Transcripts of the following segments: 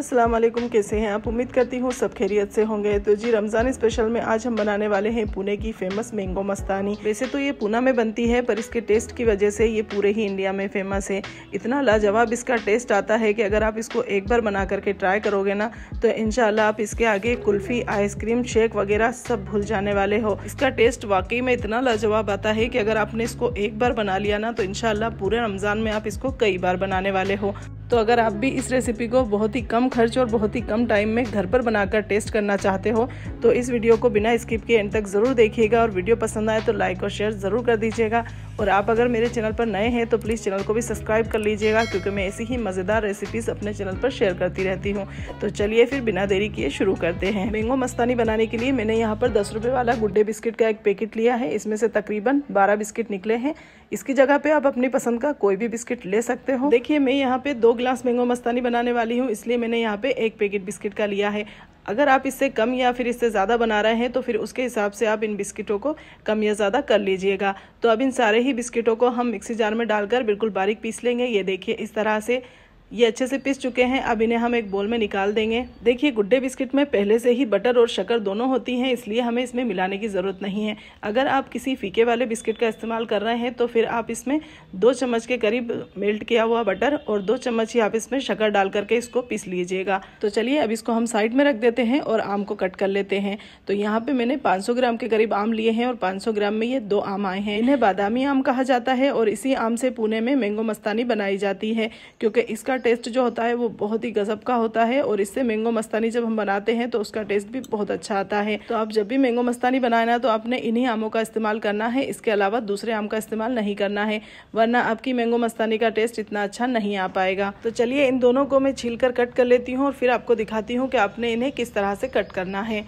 अस्सलाम वालेकुम कैसे हैं आप उम्मीद करती हूँ सब खैरियत से होंगे तो जी रमज़ान स्पेशल में आज हम बनाने वाले हैं पुणे की फेमस मैंगो मस्तानी वैसे तो ये पुणे में बनती है पर इसके टेस्ट की वजह से ये पूरे ही इंडिया में फेमस है इतना लाजवाब इसका टेस्ट आता है कि अगर आप इसको एक बार बना करके ट्राई करोगे ना तो इनशाला आप इसके आगे कुल्फ़ी आइसक्रीम शेक वगैरह सब भूल जाने वाले हो इसका टेस्ट वाकई में इतना लाजवाब आता है कि अगर आपने इसको एक बार बना लिया ना तो इनशाला पूरे रमज़ान में आप इसको कई बार बनाने वाले हो तो अगर आप भी इस रेसिपी को बहुत ही कम खर्च और बहुत ही कम टाइम में घर पर बनाकर टेस्ट करना चाहते हो तो इस वीडियो को बिना स्किप के एंड तक ज़रूर देखिएगा और वीडियो पसंद आए तो लाइक और शेयर ज़रूर कर दीजिएगा और आप अगर मेरे चैनल पर नए हैं तो प्लीज़ चैनल को भी सब्सक्राइब कर लीजिएगा क्योंकि मैं ऐसी ही मज़ेदार रेसिपीज़ अपने चैनल पर शेयर करती रहती हूँ तो चलिए फिर बिना देरी किए शुरू करते हैं मैंगो मस्तानी बनाने के लिए मैंने यहाँ पर दस रुपये वाला गुड्डे बिस्किट का एक पैकेट लिया है इसमें से तकरीबन बारह बिस्किट निकले हैं इसकी जगह पर आप अपनी पसंद का कोई भी बिस्किट ले सकते हो देखिए मैं यहाँ पे दो ग्लास मैंगो मस्तानी बनाने वाली हूँ इसलिए मैंने यहाँ पे एक पैकेट बिस्किट का लिया है अगर आप इससे कम या फिर इससे ज़्यादा बना रहे हैं तो फिर उसके हिसाब से आप इन बिस्किटों को कम या ज़्यादा कर लीजिएगा तो अब इन सारे ही बिस्किटों को हम मिक्सी जार में डालकर बिल्कुल बारीक पीस लेंगे ये देखिए इस तरह से ये अच्छे से पिस चुके हैं अब इन्हें हम एक बोल में निकाल देंगे देखिए गुड्डे बिस्किट में पहले से ही बटर और शक्कर दोनों होती हैं इसलिए हमें इसमें मिलाने की ज़रूरत नहीं है अगर आप किसी फीके वाले बिस्किट का इस्तेमाल कर रहे हैं तो फिर आप इसमें दो चम्मच के करीब मेल्ट किया हुआ बटर और दो चम्मच ही आप इसमें शक्कर डाल करके इसको पीस लीजिएगा तो चलिए अब इसको हम साइड में रख देते हैं और आम को कट कर लेते हैं तो यहाँ पे मैंने पाँच ग्राम के करीब आम लिए हैं और पाँच ग्राम में ये दो आम आए हैं इन्हें बादामी आम कहा जाता है और इसी आम से पुणे में मैंगो मस्तानी बनाई जाती है क्योंकि इसका टेस्ट जो होता है वो बहुत ही गजब का होता है और इससे मैंगो मस्तानी जब हम बनाते हैं तो उसका टेस्ट भी बहुत अच्छा आता है तो आप जब भी मैंगो मस्तानी बनाना तो आपने इन्हीं आमों का इस्तेमाल करना है इसके अलावा दूसरे आम का इस्तेमाल नहीं करना है वरना आपकी मैंगो मस्तानी का टेस्ट इतना अच्छा नहीं आ पाएगा तो चलिए इन दोनों को मैं छील कर कट कर लेती हूँ और फिर आपको दिखाती हूँ कि आपने इन्हें किस तरह से कट करना है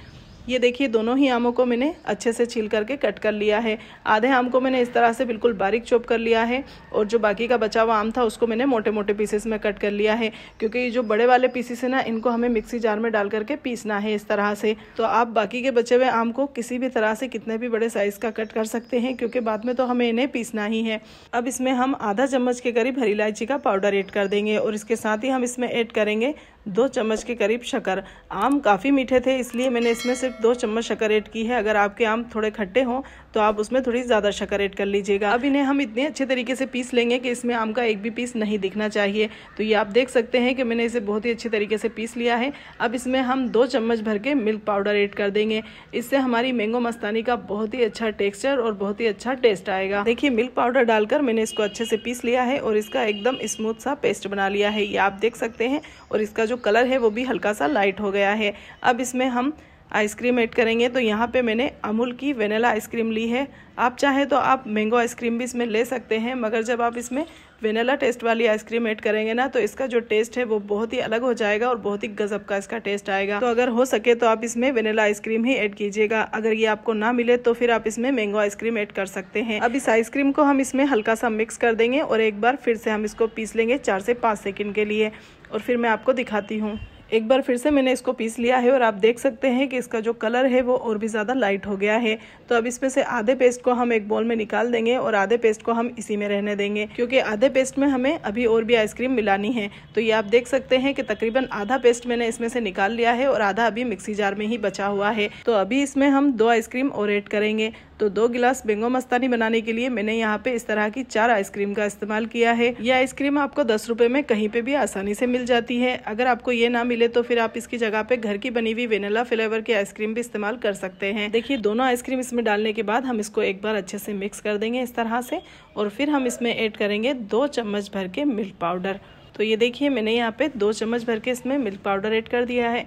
ये देखिए दोनों ही आमों को मैंने अच्छे से छील करके कट कर लिया है आधे आम को मैंने इस तरह से बिल्कुल बारीक चॉप कर लिया है और जो बाकी का बचा हुआ आम था उसको मैंने मोटे मोटे पीसेस में कट कर लिया है क्योंकि ये जो बड़े वाले पीसेस है ना इनको हमें मिक्सी जार में डाल करके पीसना है इस तरह से तो आप बाकी के बचे हुए आम को किसी भी तरह से कितने भी बड़े साइज़ का कट कर सकते हैं क्योंकि बाद में तो हमें इन्हें पीसना ही है अब इसमें हम आधा चम्मच के करीब हरी इलायची का पाउडर एड कर देंगे और इसके साथ ही हम इसमें ऐड करेंगे दो चम्मच के करीब शक्कर आम काफ़ी मीठे थे इसलिए मैंने इसमें सिर्फ दो चम्मच शक्कर ऐड की है अगर आपके आम थोड़े खट्टे हों तो आप उसमें थोड़ी ज़्यादा शक्कर ऐड कर लीजिएगा अब इन्हें हम इतने अच्छे तरीके से पीस लेंगे कि इसमें आम का एक भी पीस नहीं दिखना चाहिए तो ये आप देख सकते हैं कि मैंने इसे बहुत ही अच्छे तरीके से पीस लिया है अब इसमें हम दो चम्मच भर के मिल्क पाउडर ऐड कर देंगे इससे हमारी मैंगो मस्तानी का बहुत ही अच्छा टेक्स्चर और बहुत ही अच्छा टेस्ट आएगा देखिए मिल्क पाउडर डालकर मैंने इसको अच्छे से पीस लिया है और इसका एकदम स्मूथ सा पेस्ट बना लिया है ये आप देख सकते हैं और इसका जो कलर है वो भी हल्का सा लाइट हो गया है अब इसमें हम आइसक्रीम ऐड करेंगे तो यहाँ पे मैंने अमूल की वेनेला आइसक्रीम ली है आप चाहें तो आप मैंगो आइसक्रीम भी इसमें ले सकते हैं मगर जब आप इसमें वेनेला टेस्ट वाली आइसक्रीम ऐड करेंगे ना तो इसका जो टेस्ट है वो बहुत ही अलग हो जाएगा और बहुत ही गजब का इसका टेस्ट आएगा तो अगर हो सके तो आप इसमें वेनेला आइसक्रीम ही ऐड कीजिएगा अगर ये आपको ना मिले तो फिर आप इसमें मैंगो आइसक्रीम ऐड कर सकते हैं अब इस आइसक्रीम को हम इसमें हल्का सा मिक्स कर देंगे और एक बार फिर से हम इसको पीस लेंगे चार से पाँच सेकेंड के लिए और फिर मैं आपको दिखाती हूँ एक बार फिर से मैंने इसको पीस लिया है और आप देख सकते हैं कि इसका जो कलर है वो और भी ज़्यादा लाइट हो गया है तो अब इसमें से आधे पेस्ट को हम एक बॉल में निकाल देंगे और आधे पेस्ट को हम इसी में रहने देंगे क्योंकि आधे पेस्ट में हमें अभी और भी आइसक्रीम मिलानी है तो ये आप देख सकते हैं कि तकरीबन आधा पेस्ट मैंने इसमें से निकाल लिया है और आधा अभी मिक्सी जार में ही बचा हुआ है तो अभी इसमें हम दो आइसक्रीम और एड करेंगे तो दो गिलास बेंगो मस्तानी बनाने के लिए मैंने यहाँ पे इस तरह की चार आइसक्रीम का इस्तेमाल किया है ये आइसक्रीम आपको दस रुपए में कहीं पे भी आसानी से मिल जाती है अगर आपको ये ना मिले मिले तो फिर आप इसकी जगह पे घर की बनी हुई वेनिला फ्लेवर की आइसक्रीम भी इस्तेमाल कर सकते हैं देखिए दोनों आइसक्रीम इसमें डालने के बाद हम इसको एक बार अच्छे से मिक्स कर देंगे इस तरह से और फिर हम इसमें ऐड करेंगे दो चम्मच भर के मिल्क पाउडर तो ये देखिए मैंने यहाँ पे दो चम्मच भर के इसमें मिल्क पाउडर ऐड कर दिया है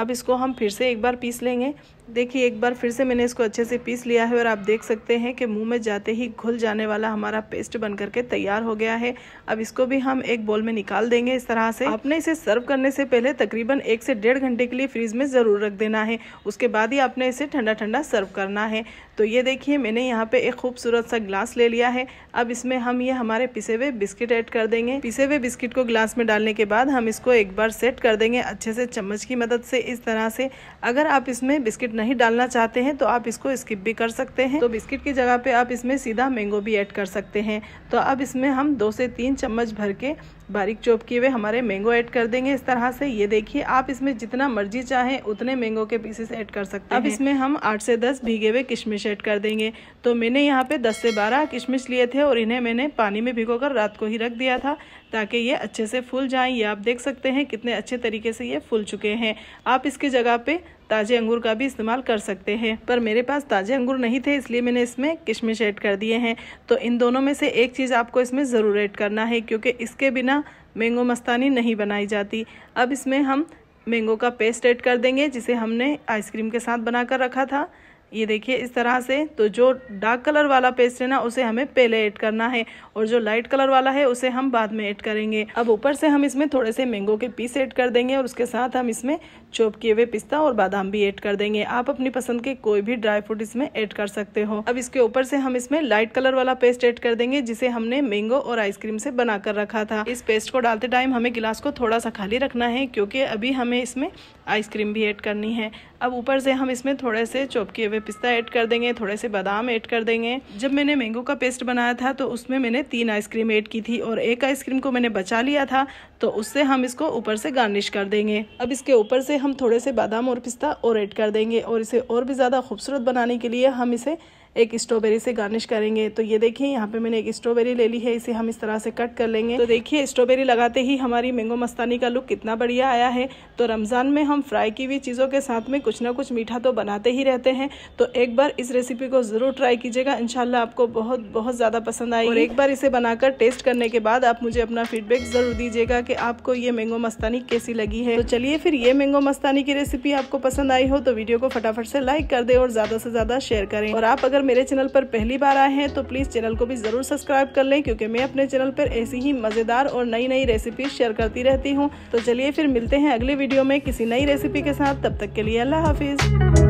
अब इसको हम फिर से एक बार पीस लेंगे देखिए एक बार फिर से मैंने इसको अच्छे से पीस लिया है और आप देख सकते हैं कि मुंह में जाते ही घुल जाने वाला हमारा पेस्ट बन करके तैयार हो गया है अब इसको भी हम एक बोल में निकाल देंगे इस तरह से आपने इसे सर्व करने से पहले तकरीबन एक से डेढ़ घंटे के लिए फ्रीज में ज़रूर रख देना है उसके बाद ही आपने इसे ठंडा ठंडा सर्व करना है तो ये देखिए मैंने यहाँ पे एक खूबसूरत सा ग्लास ले लिया है अब इसमें हम ये हमारे पिसे हुए बिस्किट ऐड कर देंगे पिसे हुए बिस्किट को ग्लास में डालने के बाद हम इसको एक बार सेट कर देंगे अच्छे से चम्मच की मदद से इस तरह से अगर आप इसमें बिस्किट नहीं डालना चाहते हैं तो आप इसको स्किप भी कर सकते हैं तो बिस्किट की जगह पे आप इसमें सीधा मैंगो भी ऐड कर सकते हैं तो अब इसमें हम दो से तीन चम्मच भर के बारीक चॉप किए हुए हमारे मैंगो ऐड कर देंगे इस तरह से ये देखिए आप इसमें जितना मर्जी चाहें उतने मैंगो के पीसेस ऐड कर सकते हैं अब इसमें हम आठ से दस भीगे हुए किशमिश ऐड कर देंगे तो मैंने यहाँ पे दस से बारह किशमिश लिए थे और इन्हें मैंने पानी में भिगो कर रात को ही रख दिया था ताकि ये अच्छे से फूल जाएँ ये आप देख सकते हैं कितने अच्छे तरीके से ये फूल चुके हैं आप इसकी जगह पे ताज़े अंगूर का भी इस्तेमाल कर सकते हैं पर मेरे पास ताज़े अंगूर नहीं थे इसलिए मैंने इसमें किशमिश ऐड कर दिए हैं तो इन दोनों में से एक चीज़ आपको इसमें ज़रूर ऐड करना है क्योंकि इसके बिना मैंगो मस्तानी नहीं बनाई जाती अब इसमें हम मैंगो का पेस्ट ऐड कर देंगे जिसे हमने आइसक्रीम के साथ बना कर रखा था ये देखिए इस तरह से तो जो डार्क कलर वाला पेस्ट है ना उसे हमें पहले ऐड करना है और जो लाइट कलर वाला है उसे हम बाद में ऐड करेंगे अब ऊपर से हम इसमें थोड़े से मैंगो के पीस ऐड कर देंगे और उसके साथ हम इसमें चॉप किए हुए पिस्ता और बादाम भी ऐड कर देंगे आप अपनी पसंद के कोई भी ड्राई फ्रूट इसमें ऐड कर सकते हो अब इसके ऊपर से हम इसमें लाइट कलर वाला पेस्ट ऐड कर देंगे जिसे हमने मैंगो और आइसक्रीम से बनाकर रखा था इस पेस्ट को डालते टाइम हमें गिलास को थोड़ा सा खाली रखना है क्योंकि अभी हमें इसमें आइसक्रीम भी ऐड करनी है अब ऊपर से हम इसमें थोड़े से चॉप किए हुए पिस्ता ऐड कर देंगे थोड़े से बादाम ऐड कर देंगे जब मैंने मैंगो का पेस्ट बनाया था तो उसमें मैंने तीन आइसक्रीम ऐड की थी और एक आइसक्रीम को मैंने बचा लिया था तो उससे हम इसको ऊपर से गार्निश कर देंगे अब इसके ऊपर से हम थोड़े से बादाम और पिस्ता और ऐड कर देंगे और इसे और भी ज़्यादा खूबसूरत बनाने के लिए हम इसे एक स्ट्रॉबेरी से गार्निश करेंगे तो ये देखिए यहाँ पे मैंने एक स्ट्रॉबेरी ले ली है इसे हम इस तरह से कट कर लेंगे तो देखिए स्ट्रॉबेरी लगाते ही हमारी मैंगो मस्तानी का लुक कितना बढ़िया आया है तो रमज़ान में हम फ्राई की हुई चीज़ों के साथ में कुछ ना कुछ मीठा तो बनाते ही रहते हैं तो एक बार इस रेसिपी को ज़रूर ट्राई कीजिएगा इनशाला आपको बहुत बहुत ज़्यादा पसंद आएगी और एक बार इसे बनाकर टेस्ट करने के बाद आप मुझे अपना फीडबैक ज़रूर दीजिएगा कि आपको ये मैंगो मस्तानी कैसी लगी है तो चलिए फिर ये मैंगो मस्तानी की रेसिपी आपको पसंद आई हो तो वीडियो को फटाफट से लाइक कर दे और ज़्यादा से ज़्यादा शेयर करें और आप अगर अगर मेरे चैनल पर पहली बार आए हैं तो प्लीज़ चैनल को भी ज़रूर सब्सक्राइब कर लें क्योंकि मैं अपने चैनल पर ऐसी ही मज़ेदार और नई नई रेसिपी शेयर करती रहती हूँ तो चलिए फिर मिलते हैं अगले वीडियो में किसी नई रेसिपी के साथ तब तक के लिए अल्लाह हाफिज़